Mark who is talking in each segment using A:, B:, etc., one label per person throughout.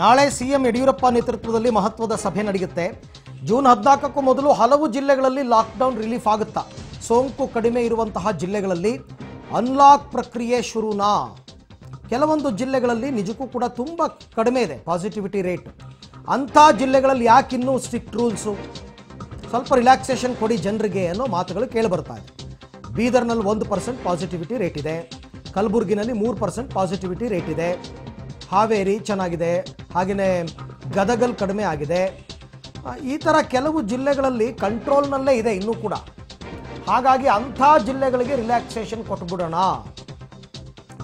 A: ನಾಳೆ ಸಿಎಂ ಯಡಿಯೂರಪ್ಪ ನೇತೃತ್ವದಲ್ಲಿ ಮಹತ್ವದ ಸಭೆ ನಡೆಯುತ್ತೆ ಜೂನ್ ಹದಿನಾಲ್ಕಕ್ಕೂ ಮೊದಲು ಹಲವು ಜಿಲ್ಲೆಗಳಲ್ಲಿ ಲಾಕ್ಡೌನ್ ರಿಲೀಫ್ ಆಗುತ್ತಾ ಸೋಂಕು ಕಡಿಮೆ ಇರುವಂತಹ ಜಿಲ್ಲೆಗಳಲ್ಲಿ ಅನ್ಲಾಕ್ ಪ್ರಕ್ರಿಯೆ ಶುರುನಾ ಕೆಲವೊಂದು ಜಿಲ್ಲೆಗಳಲ್ಲಿ ನಿಜಕ್ಕೂ ಕೂಡ ತುಂಬ ಕಡಿಮೆ ಇದೆ ಪಾಸಿಟಿವಿಟಿ ರೇಟ್ ಅಂಥ ಜಿಲ್ಲೆಗಳಲ್ಲಿ ಯಾಕಿನ್ನೂ ಸ್ಟ್ರಿಕ್ಟ್ ರೂಲ್ಸು ಸ್ವಲ್ಪ ರಿಲ್ಯಾಕ್ಸೇಷನ್ ಕೊಡಿ ಜನರಿಗೆ ಅನ್ನೋ ಮಾತುಗಳು ಕೇಳಿಬರ್ತಾ ಇದೆ ಬೀದರ್ನಲ್ಲಿ ಒಂದು ಪರ್ಸೆಂಟ್ ಪಾಸಿಟಿವಿಟಿ ರೇಟ್ ಇದೆ ಕಲಬುರಗಿನಲ್ಲಿ ಮೂರು ಪರ್ಸೆಂಟ್ ಪಾಸಿಟಿವಿಟಿ ರೇಟ್ ಇದೆ ಹಾವೇರಿ ಚೆನ್ನಾಗಿದೆ ಹಾಗೆಯೇ ಗದಗಲ್ ಕಡಿಮೆ ಆಗಿದೆ ಈ ಥರ ಕೆಲವು ಜಿಲ್ಲೆಗಳಲ್ಲಿ ಕಂಟ್ರೋಲ್ನಲ್ಲೇ ಇದೆ ಇನ್ನೂ ಕೂಡ ಹಾಗಾಗಿ ಅಂಥ ಜಿಲ್ಲೆಗಳಿಗೆ ರಿಲ್ಯಾಕ್ಸೇಷನ್ ಕೊಟ್ಬಿಡೋಣ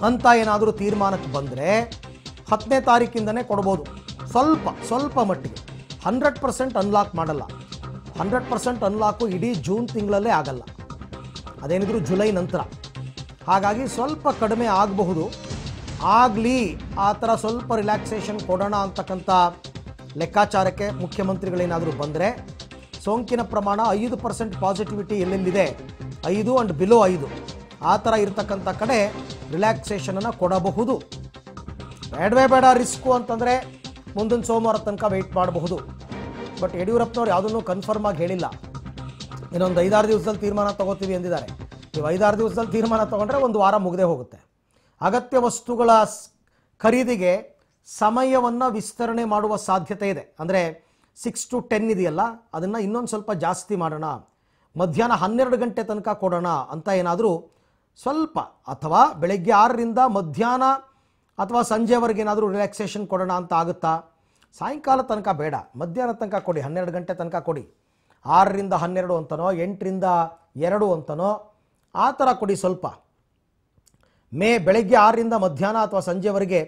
A: ಅಂತ ಏನಾದರೂ ತೀರ್ಮಾನಕ್ಕೆ ಬಂದರೆ ಹತ್ತನೇ ತಾರೀಕಿಂದನೇ ಕೊಡ್ಬೋದು ಸ್ವಲ್ಪ ಸ್ವಲ್ಪ ಮಟ್ಟಿಗೆ ಹಂಡ್ರೆಡ್ ಪರ್ಸೆಂಟ್ ಅನ್ಲಾಕ್ ಮಾಡಲ್ಲ ಹಂಡ್ರೆಡ್ ಪರ್ಸೆಂಟ್ ಅನ್ಲಾಕು ಇಡೀ ಜೂನ್ ತಿಂಗಳಲ್ಲೇ ಆಗಲ್ಲ ಅದೇನಿದ್ರು ಜುಲೈ ನಂತರ ಹಾಗಾಗಿ ಸ್ವಲ್ಪ ಕಡಿಮೆ ಆಗಬಹುದು ಆಗಲಿ ಆ ಥರ ಸ್ವಲ್ಪ ರಿಲ್ಯಾಕ್ಸೇಷನ್ ಕೊಡೋಣ ಅಂತಕ್ಕಂಥ ಲೆಕ್ಕಾಚಾರಕ್ಕೆ ಮುಖ್ಯಮಂತ್ರಿಗಳೇನಾದರೂ ಬಂದರೆ ಸೋಂಕಿನ ಪ್ರಮಾಣ ಐದು ಪರ್ಸೆಂಟ್ ಪಾಸಿಟಿವಿಟಿ ಎಲ್ಲೆಲ್ಲಿದೆ ಐದು ಆ್ಯಂಡ್ ಬಿಲೋ ಐದು ಆ ಥರ ಇರತಕ್ಕಂಥ ಕಡೆ ರಿಲ್ಯಾಕ್ಸೇಷನನ್ನು ಕೊಡಬಹುದು ಬೇಡವೇ ಬೇಡ ರಿಸ್ಕು ಅಂತಂದರೆ ಮುಂದಿನ ಸೋಮವಾರ ತನಕ ವೆಯ್ಟ್ ಮಾಡಬಹುದು ಬಟ್ ಯಡಿಯೂರಪ್ಪನವ್ರು ಯಾವುದನ್ನು ಕನ್ಫರ್ಮ್ ಆಗಿ ಹೇಳಿಲ್ಲ ಇನ್ನೊಂದು ಐದಾರು ದಿವಸದಲ್ಲಿ ತೀರ್ಮಾನ ತಗೋತೀವಿ ಎಂದಿದ್ದಾರೆ ನೀವು ಐದಾರು ದಿವಸದಲ್ಲಿ ತೀರ್ಮಾನ ತೊಗೊಂಡ್ರೆ ಒಂದು ವಾರ ಮುಗದೆ ಹೋಗುತ್ತೆ ಅಗತ್ಯ ವಸ್ತುಗಳ ಖರೀದಿಗೆ ಸಮಯವನ್ನು ವಿಸ್ತರಣೆ ಮಾಡುವ ಸಾಧ್ಯತೆ ಇದೆ ಅಂದರೆ ಸಿಕ್ಸ್ ಟು ಟೆನ್ ಇದೆಯಲ್ಲ ಅದನ್ನು ಇನ್ನೊಂದು ಸ್ವಲ್ಪ ಜಾಸ್ತಿ ಮಾಡೋಣ ಮಧ್ಯಾಹ್ನ ಹನ್ನೆರಡು ಗಂಟೆ ತನಕ ಕೊಡೋಣ ಅಂತ ಏನಾದರೂ ಸ್ವಲ್ಪ ಅಥವಾ ಬೆಳಗ್ಗೆ ಆರರಿಂದ ಮಧ್ಯಾಹ್ನ ಅಥವಾ ಸಂಜೆವರೆಗೆ ಏನಾದರೂ ರಿಲ್ಯಾಕ್ಸೇಷನ್ ಕೊಡೋಣ ಅಂತ ಆಗುತ್ತಾ ಸಾಯಂಕಾಲ ತನಕ ಬೇಡ ಮಧ್ಯಾಹ್ನ ತನಕ ಕೊಡಿ ಹನ್ನೆರಡು ಗಂಟೆ ತನಕ ಕೊಡಿ ಆರರಿಂದ ಹನ್ನೆರಡು ಅಂತನೋ ಎಂಟರಿಂದ ಎರಡು ಅಂತನೋ ಆ ಥರ ಕೊಡಿ ಸ್ವಲ್ಪ ಮೇ ಬೆಳಗ್ಗೆ ಆರರಿಂದ ಮಧ್ಯಾಹ್ನ ಅಥವಾ ಸಂಜೆವರೆಗೆ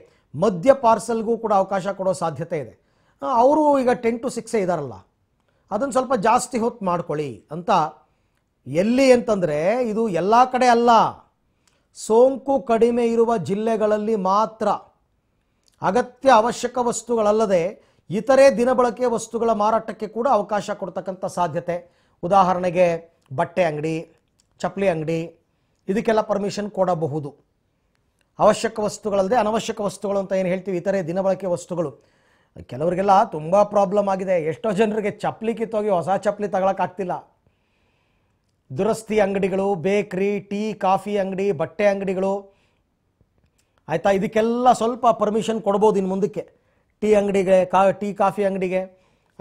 A: ಮಧ್ಯ ಪಾರ್ಸೆಲ್ಗೂ ಕೂಡ ಅವಕಾಶ ಕೊಡೋ ಸಾಧ್ಯತೆ ಇದೆ ಅವರು ಈಗ ಟೆನ್ ಟು ಸಿಕ್ಸೇ ಇದಾರಲ್ಲ ಅದನ್ನು ಸ್ವಲ್ಪ ಜಾಸ್ತಿ ಹೊತ್ತು ಮಾಡ್ಕೊಳ್ಳಿ ಅಂತ ಎಲ್ಲಿ ಅಂತಂದರೆ ಇದು ಎಲ್ಲ ಕಡೆ ಅಲ್ಲ ಸೋಂಕು ಕಡಿಮೆ ಇರುವ ಜಿಲ್ಲೆಗಳಲ್ಲಿ ಮಾತ್ರ ಅಗತ್ಯ ಅವಶ್ಯಕ ವಸ್ತುಗಳಲ್ಲದೆ ಇತರೆ ದಿನಬಳಕೆ ವಸ್ತುಗಳ ಮಾರಾಟಕ್ಕೆ ಕೂಡ ಅವಕಾಶ ಕೊಡ್ತಕ್ಕಂಥ ಸಾಧ್ಯತೆ ಉದಾಹರಣೆಗೆ ಬಟ್ಟೆ ಅಂಗಡಿ ಚಪ್ಪಲಿ ಅಂಗಡಿ ಇದಕ್ಕೆಲ್ಲ ಪರ್ಮಿಷನ್ ಕೊಡಬಹುದು ಅವಶ್ಯಕ ವಸ್ತುಗಳಲ್ಲದೆ ಅನವಶ್ಯಕ ವಸ್ತುಗಳು ಅಂತ ಏನು ಹೇಳ್ತೀವಿ ಇತರೆ ದಿನಬಳಕೆ ವಸ್ತುಗಳು ಕೆಲವರಿಗೆಲ್ಲ ತುಂಬ ಪ್ರಾಬ್ಲಮ್ ಆಗಿದೆ ಎಷ್ಟೋ ಜನರಿಗೆ ಚಪ್ಪಲಿ ಕಿತ್ತೋಗಿ ಹೊಸ ಚಪ್ಪಲಿ ತಗೊಳಕ್ಕಾಗ್ತಿಲ್ಲ ದುರಸ್ತಿ ಅಂಗಡಿಗಳು ಬೇಕ್ರಿ ಟೀ ಕಾಫಿ ಅಂಗಡಿ ಬಟ್ಟೆ ಅಂಗಡಿಗಳು ಆಯಿತಾ ಇದಕ್ಕೆಲ್ಲ ಸ್ವಲ್ಪ ಪರ್ಮಿಷನ್ ಕೊಡ್ಬೋದು ಇನ್ನು ಮುಂದಕ್ಕೆ ಟೀ ಅಂಗಡಿಗೆ ಕಾ ಟೀ ಕಾಫಿ ಅಂಗಡಿಗೆ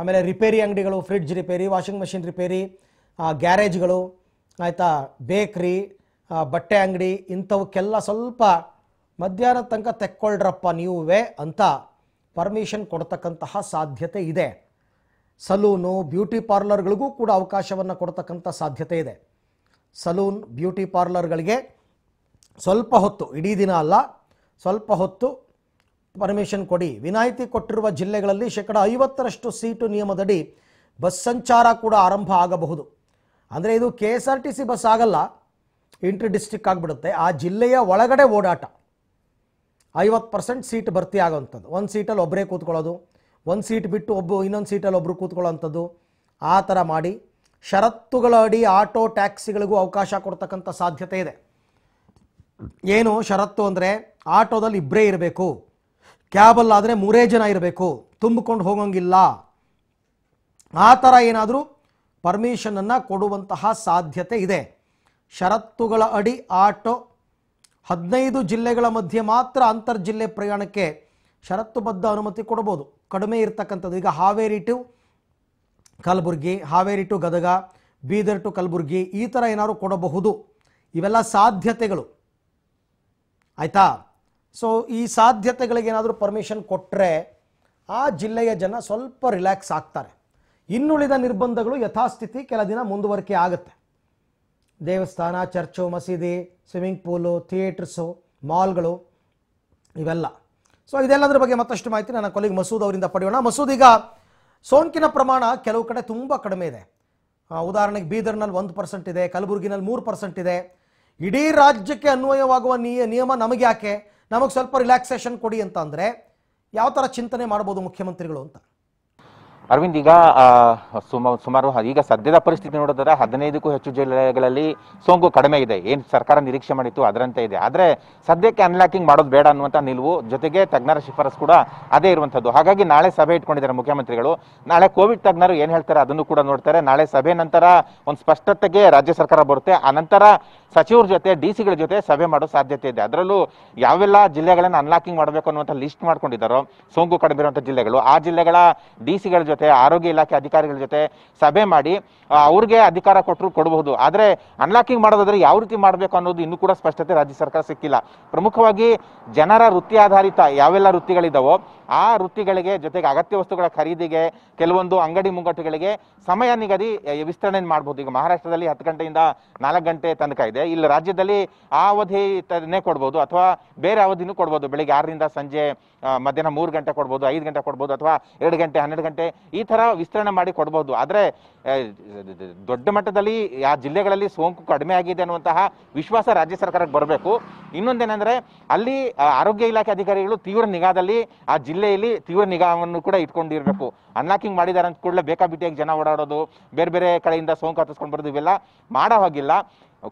A: ಆಮೇಲೆ ರಿಪೇರಿ ಅಂಗಡಿಗಳು fridge repair washing machine repair ಗ್ಯಾರೇಜ್ಗಳು ಆಯಿತಾ ಬೇಕ್ರಿ ಬಟ್ಟೆ ಅಂಗಡಿ ಇಂಥವಕ್ಕೆಲ್ಲ ಸ್ವಲ್ಪ ಮಧ್ಯಾಹ್ನ ತನಕ ತೆಕ್ಕೊಳ್ರಪ್ಪ ನೀವೇ ಅಂತ ಪರ್ಮಿಷನ್ ಕೊಡ್ತಕ್ಕಂತಹ ಸಾಧ್ಯತೆ ಇದೆ ಸಲೂನು ಬ್ಯೂಟಿ ಪಾರ್ಲರ್ಗಳಿಗೂ ಕೂಡ ಅವಕಾಶವನ್ನು ಕೊಡ್ತಕ್ಕಂಥ ಸಾಧ್ಯತೆ ಇದೆ ಸಲೂನ್ ಬ್ಯೂಟಿ ಪಾರ್ಲರ್ಗಳಿಗೆ ಸ್ವಲ್ಪ ಹೊತ್ತು ಇಡೀ ದಿನ ಅಲ್ಲ ಸ್ವಲ್ಪ ಹೊತ್ತು ಪರ್ಮಿಷನ್ ಕೊಡಿ ವಿನಾಯಿತಿ ಕೊಟ್ಟಿರುವ ಜಿಲ್ಲೆಗಳಲ್ಲಿ ಶೇಕಡ ಐವತ್ತರಷ್ಟು ಸೀಟು ನಿಯಮದಡಿ ಬಸ್ ಸಂಚಾರ ಕೂಡ ಆರಂಭ ಆಗಬಹುದು ಅಂದರೆ ಇದು K S R T C bus ಆಗಲ್ಲ ಇಂಟ್ರಿ ಡಿಸ್ಟಿಕ್ ಆಗಿಬಿಡುತ್ತೆ ಆ ಜಿಲ್ಲೆಯ ಒಳಗಡೆ ಓಡಾಟ ಐವತ್ತು ಪರ್ಸೆಂಟ್ ಸೀಟ್ ಭರ್ತಿ ಆಗೋವಂಥದ್ದು ಒಂದು ಸೀಟಲ್ಲಿ ಒಬ್ಬರೇ ಕೂತ್ಕೊಳ್ಳೋದು ಒಂದು ಸೀಟ್ ಬಿಟ್ಟು ಒಬ್ಬ ಇನ್ನೊಂದು ಸೀಟಲ್ಲಿ ಒಬ್ಬರು ಕೂತ್ಕೊಳ್ಳೋವಂಥದ್ದು ಆ ಥರ ಮಾಡಿ ಷರತ್ತುಗಳ ಅಡಿ ಆಟೋ ಟ್ಯಾಕ್ಸಿಗಳಿಗೂ ಅವಕಾಶ ಕೊಡ್ತಕ್ಕಂಥ ಸಾಧ್ಯತೆ ಇದೆ ಏನು ಷರತ್ತು ಅಂದರೆ ಆಟೋದಲ್ಲಿ ಇಬ್ಬರೇ ಇರಬೇಕು ಕ್ಯಾಬಲ್ಲಾದರೆ ಮೂರೇ ಜನ ಇರಬೇಕು ತುಂಬಿಕೊಂಡು ಹೋಗೋಂಗಿಲ್ಲ ಆ ಥರ ಏನಾದರೂ ಪರ್ಮಿಷನನ್ನು ಕೊಡುವಂತಹ ಸಾಧ್ಯತೆ ಇದೆ ಷರತ್ತುಗಳ ಅಡಿ ಆಟೋ ಹದಿನೈದು ಜಿಲ್ಲೆಗಳ ಮಧ್ಯೆ ಮಾತ್ರ ಅಂತರ್ ಜಿಲ್ಲೆ ಪ್ರಯಾಣಕ್ಕೆ ಷರತ್ತುಬದ್ಧ ಅನುಮತಿ ಕೊಡಬಹುದು ಕಡಿಮೆ ಇರತಕ್ಕಂಥದ್ದು ಈಗ Haveri to Kalaburagi Haveri to Gadag Bidar to Kalaburagi ಈ ಥರ ಏನಾದರೂ ಕೊಡಬಹುದು ಇವೆಲ್ಲ ಸಾಧ್ಯತೆಗಳು ಆಯಿತಾ ಸೊ ಈ ಸಾಧ್ಯತೆಗಳಿಗೇನಾದರೂ ಪರ್ಮಿಷನ್ ಕೊಟ್ಟರೆ ಆ ಜಿಲ್ಲೆಯ ಜನ ಸ್ವಲ್ಪ ರಿಲ್ಯಾಕ್ಸ್ ಆಗ್ತಾರೆ ಇನ್ನುಳಿದ ನಿರ್ಬಂಧಗಳು ಯಥಾಸ್ಥಿತಿ ಕೆಲ ದಿನ ಮುಂದುವರಿಕೆ ಆಗುತ್ತೆ ದೇವಸ್ಥಾನ ಚರ್ಚು ಮಸೀದಿ ಸ್ವಿಮ್ಮಿಂಗ್ ಪೂಲು ಥಿಯೇಟರ್ಸು ಮಾಲ್ಗಳು ಇವೆಲ್ಲ ಸೊ ಇದೆಲ್ಲದರ ಬಗ್ಗೆ ಮತ್ತಷ್ಟು ಮಾಹಿತಿ ನನ್ನ ಕೊಲೆಗೆ ಮಸೂದ್ ಅವರಿಂದ ಪಡೆಯೋಣ ಮಸೂದ್ ಈಗ ಸೋಂಕಿನ ಪ್ರಮಾಣ ಕೆಲವು ಕಡೆ ತುಂಬ ಕಡಿಮೆ ಇದೆ ಉದಾಹರಣೆಗೆ ಬೀದರ್ನಲ್ಲಿ ಒಂದು ಪರ್ಸೆಂಟ್ ಇದೆ ಕಲಬುರಗಿನಲ್ಲಿ ಮೂರು ಪರ್ಸೆಂಟ್ ಇದೆ ಇಡೀ ರಾಜ್ಯಕ್ಕೆ ಅನ್ವಯವಾಗುವ ನಿಯಮ ನಮಗೆ ಯಾಕೆ ನಮಗೆ ಸ್ವಲ್ಪ ರಿಲ್ಯಾಕ್ಸೇಷನ್ ಕೊಡಿ ಅಂತ ಅಂದರೆ ಯಾವ ಥರ ಚಿಂತನೆ ಮಾಡ್ಬೋದು ಮುಖ್ಯಮಂತ್ರಿಗಳು ಅಂತ
B: ಅರವಿಂದ್ ಈಗ ಸುಮಾರು ಸುಮಾರು ಈಗ ಸದ್ಯದ ಪರಿಸ್ಥಿತಿ ನೋಡಿದ್ರೆ ಹದಿನೈದಕ್ಕೂ ಹೆಚ್ಚು ಜಿಲ್ಲೆಗಳಲ್ಲಿ ಸೋಂಕು ಕಡಿಮೆ ಇದೆ ಏನು ಸರ್ಕಾರ ನಿರೀಕ್ಷೆ ಮಾಡಿತ್ತು ಅದರಂತೆ ಇದೆ ಆದರೆ ಸದ್ಯಕ್ಕೆ ಅನ್ಲಾಕಿಂಗ್ ಮಾಡೋದು ಬೇಡ ಅನ್ನುವಂಥ ನಿಲುವು ಜೊತೆಗೆ ತಜ್ಞರ ಶಿಫಾರಸ್ ಕೂಡ ಅದೇ ಇರುವಂಥದ್ದು ಹಾಗಾಗಿ ನಾಳೆ ಸಭೆ ಇಟ್ಕೊಂಡಿದ್ದಾರೆ ಮುಖ್ಯಮಂತ್ರಿಗಳು ನಾಳೆ ಕೋವಿಡ್ ತಜ್ಞರು ಏನು ಹೇಳ್ತಾರೆ ಅದನ್ನು ಕೂಡ ನೋಡ್ತಾರೆ ನಾಳೆ ಸಭೆ ನಂತರ ಒಂದು ಸ್ಪಷ್ಟತೆಗೆ ರಾಜ್ಯ ಸರ್ಕಾರ ಬರುತ್ತೆ ನಂತರ ಸಚಿವರ ಜೊತೆ ಡಿ ಸಿಗಳ ಜೊತೆ ಸಭೆ ಮಾಡೋ ಸಾಧ್ಯತೆ ಇದೆ ಅದರಲ್ಲೂ ಯಾವೆಲ್ಲ ಜಿಲ್ಲೆಗಳನ್ನು ಅನ್ಲಾಕಿಂಗ್ ಮಾಡಬೇಕು ಅನ್ನುವಂಥ ಲಿಸ್ಟ್ ಮಾಡ್ಕೊಂಡಿದ್ದಾರೋ ಸೋಂಕು ಕಡಿಮೆ ಇರುವಂಥ ಜಿಲ್ಲೆಗಳು ಆ ಜಿಲ್ಲೆಗಳ ಡಿ ಸಿಗಳ ಜೊತೆ ಜೊತೆ ಆರೋಗ್ಯ ಇಲಾಖೆ ಅಧಿಕಾರಿಗಳ ಜೊತೆ ಸಭೆ ಮಾಡಿ ಅವ್ರಿಗೆ ಅಧಿಕಾರ ಕೊಟ್ಟರು ಕೊಡಬಹುದು ಆದರೆ ಅನ್ಲಾಕಿಂಗ್ ಮಾಡೋದಾದ್ರೆ ಯಾವ ರೀತಿ ಮಾಡಬೇಕು ಅನ್ನೋದು ಇನ್ನೂ ಕೂಡ ಸ್ಪಷ್ಟತೆ ರಾಜ್ಯ ಸರ್ಕಾರ ಸಿಕ್ಕಿಲ್ಲ ಪ್ರಮುಖವಾಗಿ ಜನರ ವೃತ್ತಿ ಆಧಾರಿತ ಯಾವೆಲ್ಲ ವೃತ್ತಿಗಳಿದ್ದಾವೋ ಆ ವೃತ್ತಿಗಳಿಗೆ ಜೊತೆಗೆ ಅಗತ್ಯ ವಸ್ತುಗಳ ಖರೀದಿಗೆ ಕೆಲವೊಂದು ಅಂಗಡಿ ಮುಂಗಟ್ಟುಗಳಿಗೆ ಸಮಯ ನಿಗದಿ ವಿಸ್ತರಣೆ ಮಾಡ್ಬೋದು ಈಗ ಮಹಾರಾಷ್ಟ್ರದಲ್ಲಿ ಹತ್ತು ಗಂಟೆಯಿಂದ ನಾಲ್ಕು ಗಂಟೆ ತನಕ ಇದೆ ಇಲ್ಲಿ ರಾಜ್ಯದಲ್ಲಿ ಆ ತನ್ನೇ ಕೊಡ್ಬೋದು ಅಥವಾ ಬೇರೆ ಅವಧಿನೂ ಕೊಡ್ಬೋದು ಬೆಳಿಗ್ಗೆ ಆರರಿಂದ ಸಂಜೆ ಮಧ್ಯಾಹ್ನ ಮೂರು ಗಂಟೆ ಕೊಡ್ಬೋದು ಐದು ಗಂಟೆ ಕೊಡ್ಬೋದು ಅಥವಾ ಎರಡು ಗಂಟೆ ಹನ್ನೆರಡು ಗಂಟೆ ಈ ಥರ ವಿಸ್ತರಣೆ ಮಾಡಿ ಕೊಡ್ಬೋದು ಆದರೆ ದೊಡ್ಡ ಮಟ್ಟದಲ್ಲಿ ಆ ಜಿಲ್ಲೆಗಳಲ್ಲಿ ಸೋಂಕು ಕಡಿಮೆ ಆಗಿದೆ ಅನ್ನುವಂತಹ ವಿಶ್ವಾಸ ರಾಜ್ಯ ಸರ್ಕಾರಕ್ಕೆ ಬರಬೇಕು ಇನ್ನೊಂದೇನೆಂದರೆ ಅಲ್ಲಿ ಆರೋಗ್ಯ ಇಲಾಖೆ ಅಧಿಕಾರಿಗಳು ತೀವ್ರ ನಿಗಾದಲ್ಲಿ ಆ ಜಿಲ್ಲೆ ಜಿಲ್ಲೆಯಲ್ಲಿ ತೀವ್ರ ನಿಗಾವನ್ನು ಕೂಡ ಇಟ್ಕೊಂಡಿರಬೇಕು ಅನ್ಲಾಕಿಂಗ್ ಮಾಡಿದ್ದಾರೆ ಅಂತ ಕೂಡಲೇ ಬೇಕಾಬಿಟ್ಟಿಯಾಗಿ ಜನ ಓಡಾಡೋದು ಬೇರೆ ಬೇರೆ ಕಡೆಯಿಂದ ಸೋಂಕು ಹತ್ತಿಸ್ಕೊಂಡು ಬರೋದು ಇವೆಲ್ಲ ಮಾಡೋ ಹಾಗಿಲ್ಲ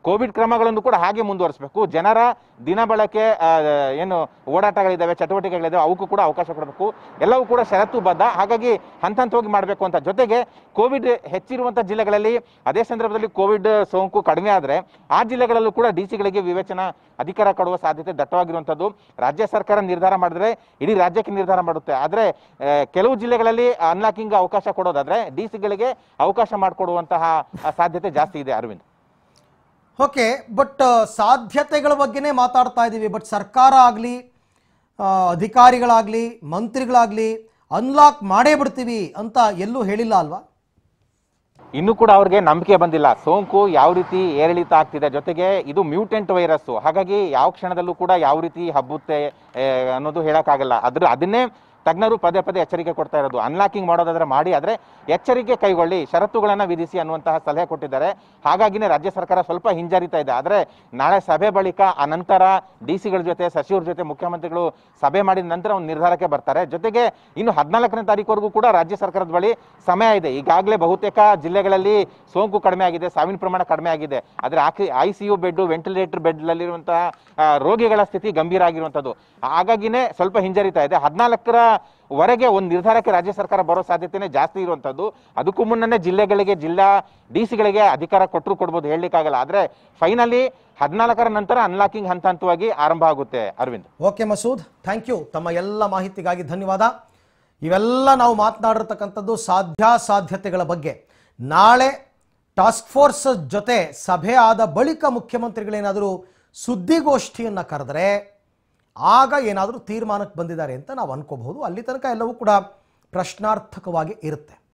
B: ಕೋವಿಡ್ ಕ್ರಮಗಳನ್ನು ಕೂಡ ಹಾಗೆ ಮುಂದುವರಿಸಬೇಕು ಜನರ ದಿನ ಬಳಕೆ ಏನು ಓಡಾಟಗಳಿದ್ದಾವೆ ಚಟುವಟಿಕೆಗಳಿದ್ದಾವೆ ಅವಕ್ಕೂ ಕೂಡ ಅವಕಾಶ ಕೊಡಬೇಕು ಎಲ್ಲವೂ ಕೂಡ ಷರತ್ತು ಬದ್ಧ ಹಾಗಾಗಿ ಹಂತ ಹಂತವಾಗಿ ಮಾಡಬೇಕು ಅಂತ ಜೊತೆಗೆ ಕೋವಿಡ್ ಹೆಚ್ಚಿರುವಂಥ ಜಿಲ್ಲೆಗಳಲ್ಲಿ ಅದೇ ಸಂದರ್ಭದಲ್ಲಿ ಕೋವಿಡ್ ಸೋಂಕು ಕಡಿಮೆ ಆದರೆ ಆ ಜಿಲ್ಲೆಗಳಲ್ಲೂ ಕೂಡ ಡಿ ಸಿಗಳಿಗೆ ವಿವೇಚನಾ ಅಧಿಕಾರ ಕೊಡುವ ಸಾಧ್ಯತೆ ದಟ್ಟವಾಗಿರುವಂಥದ್ದು ರಾಜ್ಯ ಸರ್ಕಾರ ನಿರ್ಧಾರ ಮಾಡಿದ್ರೆ ಇಡೀ ರಾಜ್ಯಕ್ಕೆ ನಿರ್ಧಾರ ಮಾಡುತ್ತೆ ಆದರೆ ಕೆಲವು ಜಿಲ್ಲೆಗಳಲ್ಲಿ ಅನ್ಲಾಕಿಂಗ್ ಅವಕಾಶ ಕೊಡೋದಾದರೆ ಡಿ ಸಿಗಳಿಗೆ ಅವಕಾಶ ಮಾಡಿಕೊಡುವಂತಹ ಸಾಧ್ಯತೆ ಜಾಸ್ತಿ ಇದೆ ಅರವಿಂದ್
A: ಓಕೆ ಬಟ್ ಸಾಧ್ಯತೆಗಳ ಬಗ್ಗೆನೇ ಮಾತಾಡ್ತಾ ಇದ್ದೀವಿ ಬಟ್ ಸರ್ಕಾರ ಆಗಲಿ ಅಧಿಕಾರಿಗಳಾಗಲಿ ಮಂತ್ರಿಗಳಾಗಲಿ ಅನ್ಲಾಕ್ ಮಾಡೇ ಬಿಡ್ತೀವಿ ಅಂತ ಎಲ್ಲೂ ಹೇಳಿಲ್ಲ ಅಲ್ವಾ
B: ಇನ್ನೂ ಕೂಡ ಅವ್ರಿಗೆ ನಂಬಿಕೆ ಬಂದಿಲ್ಲ ಸೋಂಕು ಯಾವ ರೀತಿ ಏರಿಳಿತ ಆಗ್ತಿದೆ ಜೊತೆಗೆ ಇದು ಮ್ಯೂಟೆಂಟ್ ವೈರಸ್ಸು ಹಾಗಾಗಿ ಯಾವ ಕ್ಷಣದಲ್ಲೂ ಕೂಡ ಯಾವ ರೀತಿ ಹಬ್ಬುತ್ತೆ ಅನ್ನೋದು ಹೇಳೋಕ್ಕಾಗಲ್ಲ ಅದ್ರ ಅದನ್ನೇ ತಜ್ಞರು ಪದೇ ಪದೇ ಎಚ್ಚರಿಕೆ ಕೊಡ್ತಾ ಇರೋದು ಅನ್ಲಾಕಿಂಗ್ ಮಾಡೋದಾದ್ರೆ ಮಾಡಿ ಆದರೆ ಎಚ್ಚರಿಕೆ ಕೈಗೊಳ್ಳಿ ಷರತ್ತುಗಳನ್ನು ವಿಧಿಸಿ ಅನ್ನುವಂತಹ ಸಲಹೆ ಕೊಟ್ಟಿದ್ದಾರೆ ಹಾಗಾಗಿನೇ ರಾಜ್ಯ ಸರ್ಕಾರ ಸ್ವಲ್ಪ ಹಿಂಜರಿತಾ ಇದೆ ಆದರೆ ನಾಳೆ ಸಭೆ ಬಳಿಕ ಅನಂತರ ಡಿ ಸಿಗಳ ಜೊತೆ ಸಚಿವರ ಜೊತೆ ಮುಖ್ಯಮಂತ್ರಿಗಳು ಸಭೆ ಮಾಡಿದ ನಂತರ ಒಂದು ನಿರ್ಧಾರಕ್ಕೆ ಬರ್ತಾರೆ ಜೊತೆಗೆ ಇನ್ನು ಹದಿನಾಲ್ಕನೇ ತಾರೀಕುವರೆಗೂ ಕೂಡ ರಾಜ್ಯ ಸರ್ಕಾರದ ಬಳಿ ಸಮಯ ಇದೆ ಈಗಾಗಲೇ ಬಹುತೇಕ ಜಿಲ್ಲೆಗಳಲ್ಲಿ ಸೋಂಕು ಕಡಿಮೆ ಆಗಿದೆ ಸಾವಿನ ಪ್ರಮಾಣ ಕಡಿಮೆ ಆಗಿದೆ ಆದರೆ ಆಕೆ I C U bed ventilator ಬೆಡ್ನಲ್ಲಿರುವಂತಹ ರೋಗಿಗಳ ಸ್ಥಿತಿ ಗಂಭೀರ ಆಗಿರುವಂಥದ್ದು ಹಾಗಾಗಿನೇ ಸ್ವಲ್ಪ ಹಿಂಜರಿತಾ ಇದೆ ಹದಿನಾಲ್ಕರ ವರೆಗೆ ಒಂದು ನಿರ್ಧಾರಕ್ಕೆ ರಾಜ್ಯ ಸರ್ಕಾರ ಬರೋ ಸಾಧ್ಯತೆನೇ ಜಾಸ್ತಿ ಇರುವಂಥದ್ದು ಅದಕ್ಕೂ ಮುನ್ನನೇ ಜಿಲ್ಲೆಗಳಿಗೆ ಜಿಲ್ಲಾ ಡಿ ಸಿಗಳಿಗೆ ಅಧಿಕಾರ ಕೊಟ್ಟರು ಕೊಡ್ಬೋದು ಹೇಳಲಿಕ್ಕಾಗಲ್ಲ ಆದರೆ ಫೈನಲಿ ಹದಿನಾಲ್ಕರ ನಂತರ ಅನ್ಲಾಕಿಂಗ್ ಹಂತ ಹಂತವಾಗಿ ಆರಂಭ ಆಗುತ್ತೆ Arvind
A: okay Masood thank you ತಮ್ಮ ಎಲ್ಲ ಮಾಹಿತಿಗಾಗಿ ಧನ್ಯವಾದ ಇವೆಲ್ಲ ನಾವು ಮಾತನಾಡಿರ್ತಕ್ಕಂಥದ್ದು ಸಾಧ್ಯತೆಗಳ ಬಗ್ಗೆ ನಾಳೆ ಟಾಸ್ಕ್ ಫೋರ್ಸ್ ಜೊತೆ ಸಭೆ ಆದ ಬಳಿಕ ಮುಖ್ಯಮಂತ್ರಿಗಳೇನಾದರೂ ಸುದ್ದಿಗೋಷ್ಠಿಯನ್ನು ಕರೆದರೆ ಆಗ ಏನಾದರೂ ತೀರ್ಮಾನಕ್ಕೆ ಬಂದಿದ್ದಾರೆ ಅಂತ ನಾವು ಅನ್ಕೋಬಹುದು ಅಲ್ಲಿ ತನಕ ಎಲ್ಲವೂ ಕೂಡ ಪ್ರಶ್ನಾರ್ಥಕವಾಗಿ ಇರುತ್ತೆ